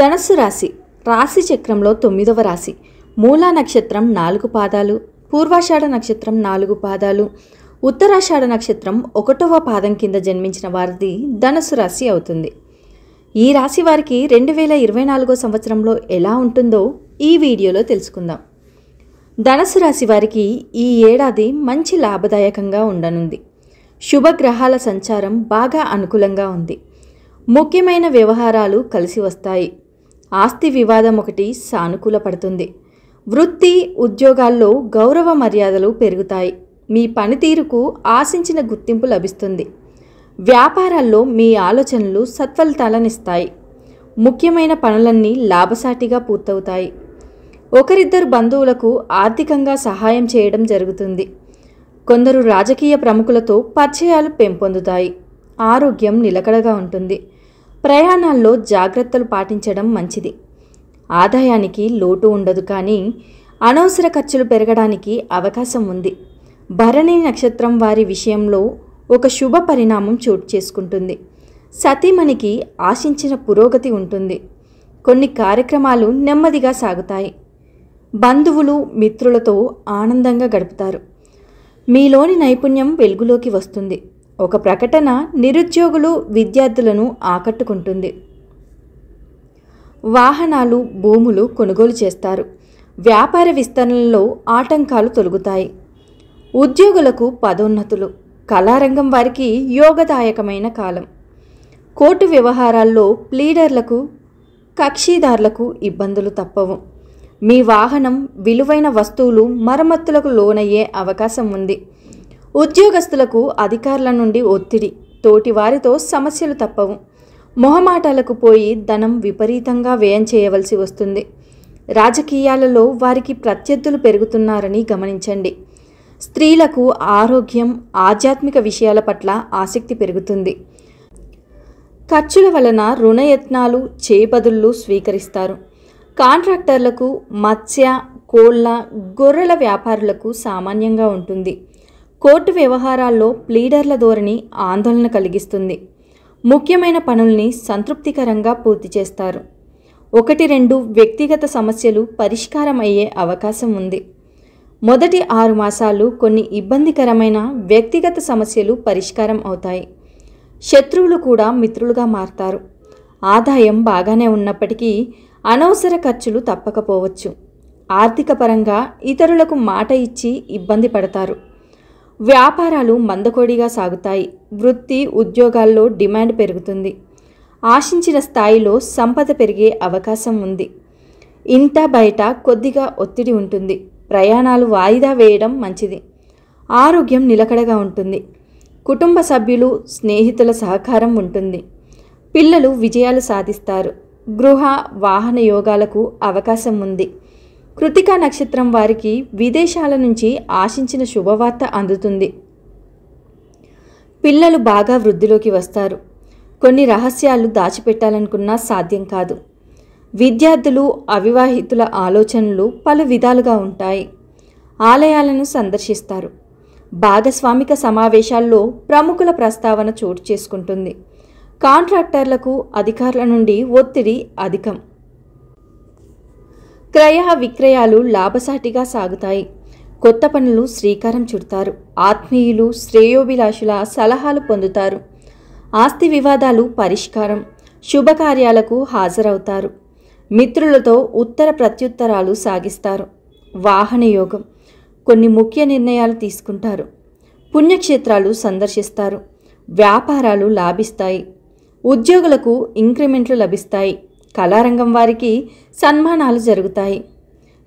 ధనస్సు రాశి రాశి చక్రంలో తొమ్మిదవ రాశి మూలా నక్షత్రం నాలుగు పాదాలు పూర్వాషాఢ నక్షత్రం నాలుగు పాదాలు ఉత్తరాషాఢ నక్షత్రం ఒకటవ పాదం కింద జన్మించిన వారిది ధనస్సు రాశి అవుతుంది ఈ రాశి వారికి రెండు వేల ఇరవై నాలుగో సంవత్సరంలో ఎలా ఉంటుందో ఈ వీడియోలో తెలుసుకుందాం ధనస్సు రాశి వారికి ఈ ఏడాది మంచి లాభదాయకంగా ఉండనుంది శుభగ్రహాల సంచారం బాగా అనుకూలంగా ఉంది ముఖ్యమైన వ్యవహారాలు కలిసి వస్తాయి ఆస్తి వివాదం ఒకటి సానుకూల పడుతుంది వృత్తి ఉద్యోగాల్లో గౌరవ మర్యాదలు పెరుగుతాయి మీ పనితీరుకు ఆశించిన గుర్తింపు లభిస్తుంది వ్యాపారాల్లో మీ ఆలోచనలు సత్ఫలితాలనిస్తాయి ముఖ్యమైన పనులన్నీ లాభసాటిగా పూర్తవుతాయి ఒకరిద్దరు బంధువులకు ఆర్థికంగా సహాయం చేయడం జరుగుతుంది కొందరు రాజకీయ ప్రముఖులతో పరిచయాలు పెంపొందుతాయి ఆరోగ్యం నిలకడగా ఉంటుంది ప్రయాణాల్లో జాగ్రత్తలు పాటించడం మంచిది ఆదాయానికి లోటు ఉండదు కానీ అనవసర ఖర్చులు పెరగడానికి అవకాశం ఉంది భరణి నక్షత్రం వారి విషయంలో ఒక శుభ పరిణామం చోటు చేసుకుంటుంది సతీమణికి ఆశించిన పురోగతి ఉంటుంది కొన్ని కార్యక్రమాలు నెమ్మదిగా సాగుతాయి బంధువులు మిత్రులతో ఆనందంగా గడుపుతారు మీలోని నైపుణ్యం వెలుగులోకి వస్తుంది ఒక ప్రకటన నిరుద్యోగులు విద్యార్థులను ఆకట్టుకుంటుంది వాహనాలు భూములు కొనుగోలు చేస్తారు వ్యాపార విస్తరణలో ఆటంకాలు తొలగుతాయి ఉద్యోగులకు పదోన్నతులు కళారంగం వారికి యోగదాయకమైన కాలం కోర్టు వ్యవహారాల్లో ప్లీడర్లకు కక్షిదారులకు ఇబ్బందులు తప్పవు మీ వాహనం విలువైన వస్తువులు మరమ్మతులకు లోనయ్యే అవకాశం ఉంది ఉద్యోగస్తులకు అధికారుల నుండి ఒత్తిడి తోటి వారితో సమస్యలు తప్పవు మొహమాటాలకు పోయి ధనం విపరీతంగా వ్యయం చేయవలసి వస్తుంది రాజకీయాలలో వారికి ప్రత్యర్థులు పెరుగుతున్నారని గమనించండి స్త్రీలకు ఆరోగ్యం ఆధ్యాత్మిక విషయాల పట్ల ఆసక్తి పెరుగుతుంది ఖర్చుల వలన రుణయత్నాలు చేపదుళ్ళు స్వీకరిస్తారు కాంట్రాక్టర్లకు మత్స్య కోళ్ళ గొర్రెల వ్యాపారులకు సామాన్యంగా ఉంటుంది కోర్టు వ్యవహారాల్లో ప్లీడర్ల ధోరణి ఆందోళన కలిగిస్తుంది ముఖ్యమైన పనుల్ని సంతృప్తికరంగా పూర్తి చేస్తారు ఒకటి రెండు వ్యక్తిగత సమస్యలు పరిష్కారం అయ్యే అవకాశం ఉంది మొదటి ఆరు మాసాలు కొన్ని ఇబ్బందికరమైన వ్యక్తిగత సమస్యలు పరిష్కారం అవుతాయి శత్రువులు కూడా మిత్రులుగా మారతారు ఆదాయం బాగానే ఉన్నప్పటికీ అనవసర ఖర్చులు తప్పకపోవచ్చు ఆర్థిక పరంగా ఇతరులకు మాట ఇచ్చి ఇబ్బంది పడతారు వ్యాపారాలు మందకొడిగా సాగుతాయి వృత్తి ఉద్యోగాల్లో డిమాండ్ పెరుగుతుంది ఆశించిన స్థాయిలో సంపద పెరిగే అవకాశం ఉంది ఇంట బయట కొద్దిగా ఒత్తిడి ఉంటుంది ప్రయాణాలు వాయిదా వేయడం మంచిది ఆరోగ్యం నిలకడగా ఉంటుంది కుటుంబ సభ్యులు స్నేహితుల సహకారం ఉంటుంది పిల్లలు విజయాలు సాధిస్తారు గృహ వాహన యోగాలకు అవకాశం ఉంది కృతికా నక్షత్రం వారికి విదేశాల నుంచి ఆశించిన శుభవార్త అందుతుంది పిల్లలు బాగా వృద్ధిలోకి వస్తారు కొన్ని రహస్యాలు దాచిపెట్టాలనుకున్నా సాధ్యం కాదు విద్యార్థులు అవివాహితుల ఆలోచనలు పలు విధాలుగా ఉంటాయి ఆలయాలను సందర్శిస్తారు భాగస్వామిక సమావేశాల్లో ప్రముఖుల ప్రస్తావన చోటు చేసుకుంటుంది కాంట్రాక్టర్లకు అధికారుల నుండి ఒత్తిడి అధికం క్రయ విక్రయాలు లాభసాటిగా సాగుతాయి కొత్త పనులు శ్రీకారం చుడతారు ఆత్మీయులు శ్రేయోభిలాషుల సలహాలు పొందుతారు ఆస్తి వివాదాలు పరిష్కారం శుభకార్యాలకు హాజరవుతారు మిత్రులతో ఉత్తర ప్రత్యుత్తరాలు సాగిస్తారు వాహనయోగం కొన్ని ముఖ్య నిర్ణయాలు తీసుకుంటారు పుణ్యక్షేత్రాలు సందర్శిస్తారు వ్యాపారాలు లాభిస్తాయి ఉద్యోగులకు ఇంక్రిమెంట్లు లభిస్తాయి కళారంగం వారికి సన్మానాలు జరుగుతాయి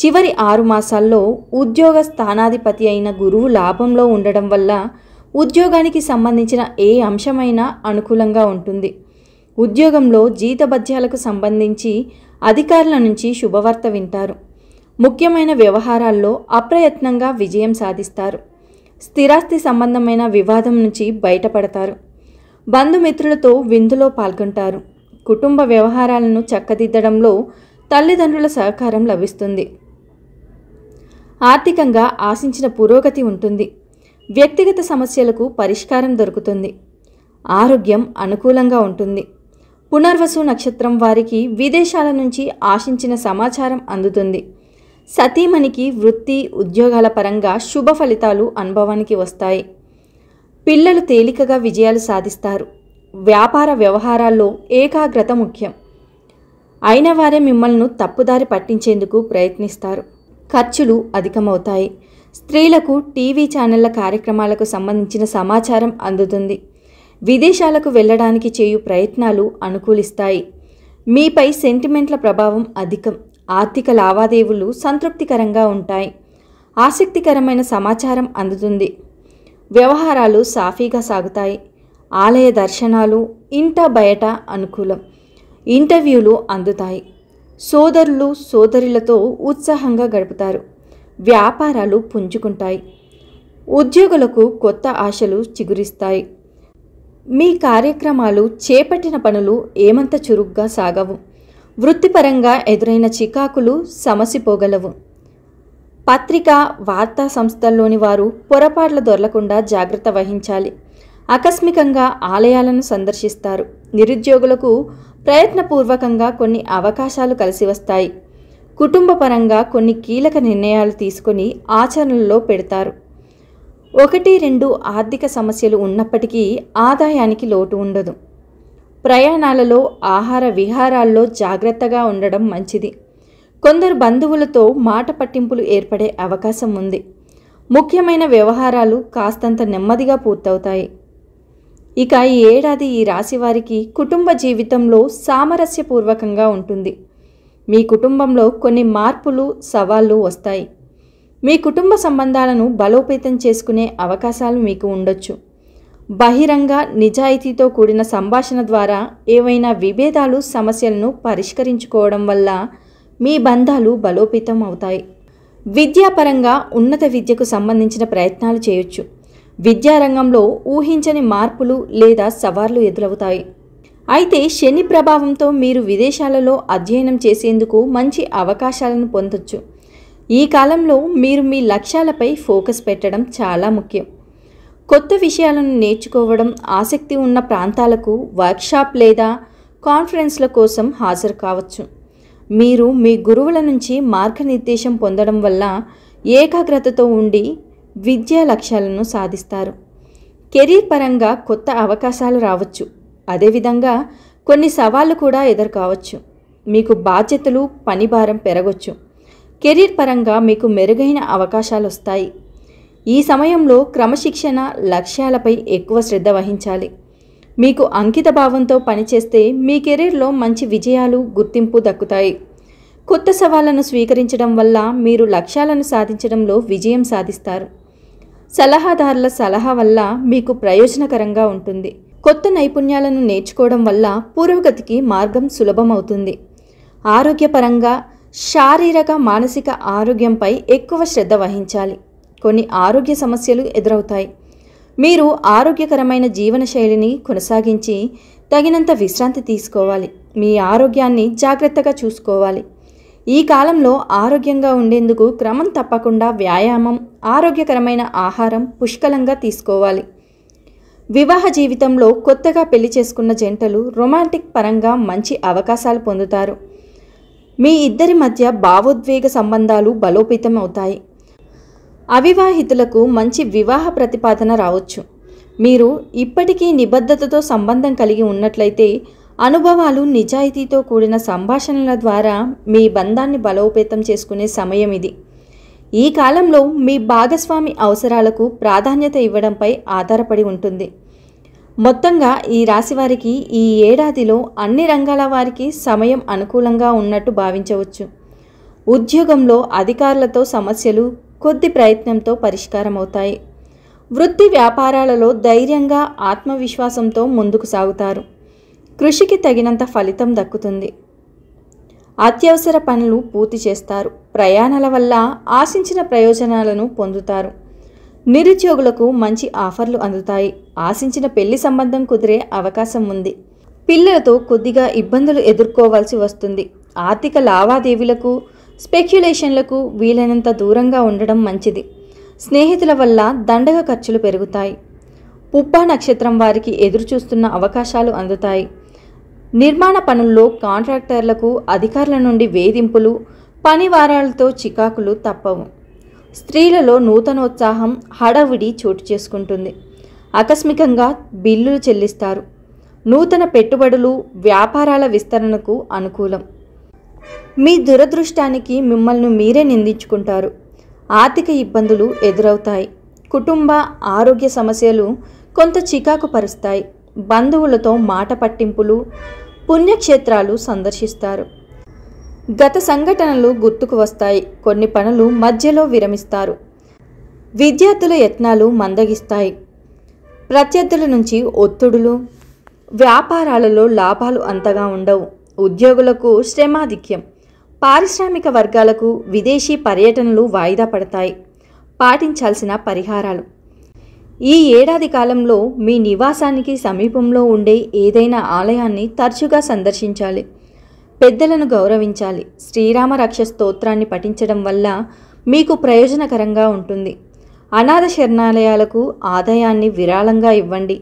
చివరి ఆరు మాసాల్లో ఉద్యోగ స్థానాధిపతి అయిన గురువు లాభంలో ఉండడం వల్ల ఉద్యోగానికి సంబంధించిన ఏ అంశమైనా అనుకూలంగా ఉంటుంది ఉద్యోగంలో జీతభద్యాలకు సంబంధించి అధికారుల నుంచి శుభవార్త వింటారు ముఖ్యమైన వ్యవహారాల్లో అప్రయత్నంగా విజయం సాధిస్తారు స్థిరాస్తి సంబంధమైన వివాదం నుంచి బయటపడతారు బంధుమిత్రులతో విందులో పాల్గొంటారు కుటుంబ వ్యవహారాలను చక్కదిద్దడంలో తల్లిదండ్రుల సహకారం లభిస్తుంది ఆర్థికంగా ఆశించిన పురోగతి ఉంటుంది వ్యక్తిగత సమస్యలకు పరిష్కారం దొరుకుతుంది ఆరోగ్యం అనుకూలంగా ఉంటుంది పునర్వసు నక్షత్రం వారికి విదేశాల నుంచి ఆశించిన సమాచారం అందుతుంది సతీమణికి వృత్తి ఉద్యోగాల పరంగా శుభ ఫలితాలు అనుభవానికి వస్తాయి పిల్లలు తేలికగా విజయాలు సాధిస్తారు వ్యాపార వ్యవహారాల్లో ఏకాగ్రత ముఖ్యం అయిన వారే మిమ్మల్ని తప్పుదారి పట్టించేందుకు ప్రయత్నిస్తారు ఖర్చులు అధికమవుతాయి స్త్రీలకు టీవీ ఛానళ్ల కార్యక్రమాలకు సంబంధించిన సమాచారం అందుతుంది విదేశాలకు వెళ్ళడానికి చేయు ప్రయత్నాలు అనుకూలిస్తాయి మీపై సెంటిమెంట్ల ప్రభావం అధికం ఆర్థిక లావాదేవీలు సంతృప్తికరంగా ఉంటాయి ఆసక్తికరమైన సమాచారం అందుతుంది వ్యవహారాలు సాఫీగా సాగుతాయి ఆలయ దర్శనాలు ఇంట బయట అనుకూలం ఇంటర్వ్యూలు అందుతాయి సోదరులు సోదరులతో ఉత్సాహంగా గడుపుతారు వ్యాపారాలు పుంజుకుంటాయి ఉద్యోగులకు కొత్త ఆశలు చిగురిస్తాయి మీ కార్యక్రమాలు చేపట్టిన పనులు ఏమంత చురుగ్గా సాగవు వృత్తిపరంగా ఎదురైన చికాకులు సమసిపోగలవు పత్రిక వార్తా సంస్థల్లోని వారు పొరపాట్ల దొరలకుండా జాగ్రత్త వహించాలి ఆకస్మికంగా ఆలయాలను సందర్శిస్తారు నిరుద్యోగులకు ప్రయత్నపూర్వకంగా కొన్ని అవకాశాలు కలిసి వస్తాయి కుటుంబపరంగా కొన్ని కీలక నిర్ణయాలు తీసుకొని ఆచరణలో పెడతారు ఒకటి రెండు ఆర్థిక సమస్యలు ఉన్నప్పటికీ ఆదాయానికి లోటు ఉండదు ప్రయాణాలలో ఆహార విహారాల్లో జాగ్రత్తగా ఉండడం మంచిది కొందరు బంధువులతో మాట పట్టింపులు ఏర్పడే అవకాశం ఉంది ముఖ్యమైన వ్యవహారాలు కాస్తంత నెమ్మదిగా పూర్తవుతాయి ఇక ఈ ఏడాది ఈ రాశి వారికి కుటుంబ జీవితంలో సామరస్యపూర్వకంగా ఉంటుంది మీ కుటుంబంలో కొన్ని మార్పులు సవాళ్ళు వస్తాయి మీ కుటుంబ సంబంధాలను బలోపేతం చేసుకునే అవకాశాలు మీకు ఉండొచ్చు బహిరంగ నిజాయితీతో కూడిన సంభాషణ ద్వారా ఏవైనా విభేదాలు సమస్యలను పరిష్కరించుకోవడం వల్ల మీ బంధాలు బలోపేతం అవుతాయి విద్యాపరంగా ఉన్నత విద్యకు సంబంధించిన ప్రయత్నాలు చేయొచ్చు విద్యారంగంలో ఊహించని మార్పులు లేదా సవాళ్లు ఎదురవుతాయి అయితే శని ప్రభావంతో మీరు విదేశాలలో అధ్యయనం చేసేందుకు మంచి అవకాశాలను పొందొచ్చు ఈ కాలంలో మీరు మీ లక్ష్యాలపై ఫోకస్ పెట్టడం చాలా ముఖ్యం కొత్త విషయాలను నేర్చుకోవడం ఆసక్తి ఉన్న ప్రాంతాలకు వర్క్షాప్ లేదా కాన్ఫరెన్స్ల కోసం హాజరు కావచ్చు మీరు మీ గురువుల నుంచి మార్గనిర్దేశం పొందడం వల్ల ఏకాగ్రతతో ఉండి విద్యా లక్ష్యాలను సాధిస్తారు కెరీర్ పరంగా కొత్త అవకాశాలు రావచ్చు అదేవిధంగా కొన్ని సవాళ్ళు కూడా ఎదుర్కోవచ్చు మీకు బాధ్యతలు పనిభారం పెరగొచ్చు కెరీర్ పరంగా మీకు మెరుగైన అవకాశాలు వస్తాయి ఈ సమయంలో క్రమశిక్షణ లక్ష్యాలపై ఎక్కువ శ్రద్ధ వహించాలి మీకు అంకిత భావంతో పనిచేస్తే మీ కెరీర్లో మంచి విజయాలు గుర్తింపు దక్కుతాయి కొత్త సవాళ్లను స్వీకరించడం వల్ల మీరు లక్ష్యాలను సాధించడంలో విజయం సాధిస్తారు సలహాదారుల సలహా వల్ల మీకు ప్రయోజనకరంగా ఉంటుంది కొత్త నైపుణ్యాలను నేర్చుకోవడం వల్ల పురోగతికి మార్గం సులభమవుతుంది ఆరోగ్యపరంగా శారీరక మానసిక ఆరోగ్యంపై ఎక్కువ శ్రద్ధ వహించాలి కొన్ని ఆరోగ్య సమస్యలు ఎదురవుతాయి మీరు ఆరోగ్యకరమైన జీవనశైలిని కొనసాగించి తగినంత విశ్రాంతి తీసుకోవాలి మీ ఆరోగ్యాన్ని జాగ్రత్తగా చూసుకోవాలి ఈ కాలంలో ఆరోగ్యంగా ఉండేందుకు క్రమం తప్పకుండా వ్యాయామం ఆరోగ్యకరమైన ఆహారం పుష్కలంగా తీసుకోవాలి వివాహ జీవితంలో కొత్తగా పెళ్లి చేసుకున్న జంటలు రొమాంటిక్ పరంగా మంచి అవకాశాలు పొందుతారు మీ ఇద్దరి మధ్య భావోద్వేగ సంబంధాలు బలోపేతం అవుతాయి అవివాహితులకు మంచి వివాహ ప్రతిపాదన రావచ్చు మీరు ఇప్పటికీ నిబద్ధతతో సంబంధం కలిగి ఉన్నట్లయితే అనుభవాలు నిజాయితీతో కూడిన సంభాషణల ద్వారా మీ బంధాన్ని బలోపేతం చేసుకునే సమయం ఇది ఈ కాలంలో మీ భాగస్వామి అవసరాలకు ప్రాధాన్యత ఇవ్వడంపై ఆధారపడి ఉంటుంది మొత్తంగా ఈ రాశివారికి ఈ ఏడాదిలో అన్ని రంగాల వారికి సమయం అనుకూలంగా ఉన్నట్టు భావించవచ్చు ఉద్యోగంలో అధికారులతో సమస్యలు కొద్ది ప్రయత్నంతో పరిష్కారం అవుతాయి వృత్తి వ్యాపారాలలో ధైర్యంగా ఆత్మవిశ్వాసంతో ముందుకు సాగుతారు కృషికి తగినంత ఫలితం దక్కుతుంది అత్యవసర పనులు పూర్తి చేస్తారు ప్రయాణాల వల్ల ఆశించిన ప్రయోజనాలను పొందుతారు నిరుద్యోగులకు మంచి ఆఫర్లు అందుతాయి ఆశించిన పెళ్లి సంబంధం కుదిరే అవకాశం ఉంది పిల్లలతో కొద్దిగా ఇబ్బందులు ఎదుర్కోవాల్సి వస్తుంది ఆర్థిక లావాదేవీలకు స్పెక్యులేషన్లకు వీలైనంత దూరంగా ఉండడం మంచిది స్నేహితుల వల్ల దండగ ఖర్చులు పెరుగుతాయి పుప్ప నక్షత్రం వారికి ఎదురుచూస్తున్న అవకాశాలు అందుతాయి నిర్మాణ పనుల్లో కాంట్రాక్టర్లకు అధికారుల నుండి వేధింపులు పని వారాలతో చికాకులు తప్పవు స్త్రీలలో నూతనోత్సాహం హడావిడి చోటు చేసుకుంటుంది ఆకస్మికంగా బిల్లులు చెల్లిస్తారు నూతన పెట్టుబడులు వ్యాపారాల విస్తరణకు అనుకూలం మీ దురదృష్టానికి మిమ్మల్ని మీరే నిందించుకుంటారు ఆర్థిక ఇబ్బందులు ఎదురవుతాయి కుటుంబ ఆరోగ్య సమస్యలు కొంత చికాకు పరుస్తాయి బంధువులతో మాట పట్టింపులు పుణ్యక్షేత్రాలు సందర్శిస్తారు గత సంఘటనలు గుర్తుకు వస్తాయి కొన్ని పనులు మధ్యలో విరమిస్తారు విద్యార్థుల యత్నాలు మందగిస్తాయి ప్రత్యర్థుల నుంచి ఒత్తిడులు వ్యాపారాలలో లాభాలు అంతగా ఉండవు ఉద్యోగులకు శ్రమాధిక్యం పారిశ్రామిక వర్గాలకు విదేశీ పర్యటనలు వాయిదా పడతాయి పాటించాల్సిన పరిహారాలు ఈ ఏడాది కాలంలో మీ నివాసానికి సమీపంలో ఉండే ఏదైనా ఆలయాన్ని తరచుగా సందర్శించాలి పెద్దలను గౌరవించాలి శ్రీరామ రక్ష స్తోత్రాన్ని పఠించడం వల్ల మీకు ప్రయోజనకరంగా ఉంటుంది అనాథ శరణాలయాలకు ఆదాయాన్ని విరాళంగా ఇవ్వండి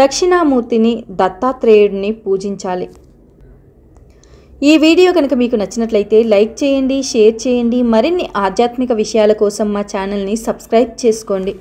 దక్షిణామూర్తిని దత్తాత్రేయుడిని పూజించాలి ఈ వీడియో కనుక మీకు నచ్చినట్లయితే లైక్ చేయండి షేర్ చేయండి మరిన్ని ఆధ్యాత్మిక విషయాల కోసం మా ఛానల్ని సబ్స్క్రైబ్ చేసుకోండి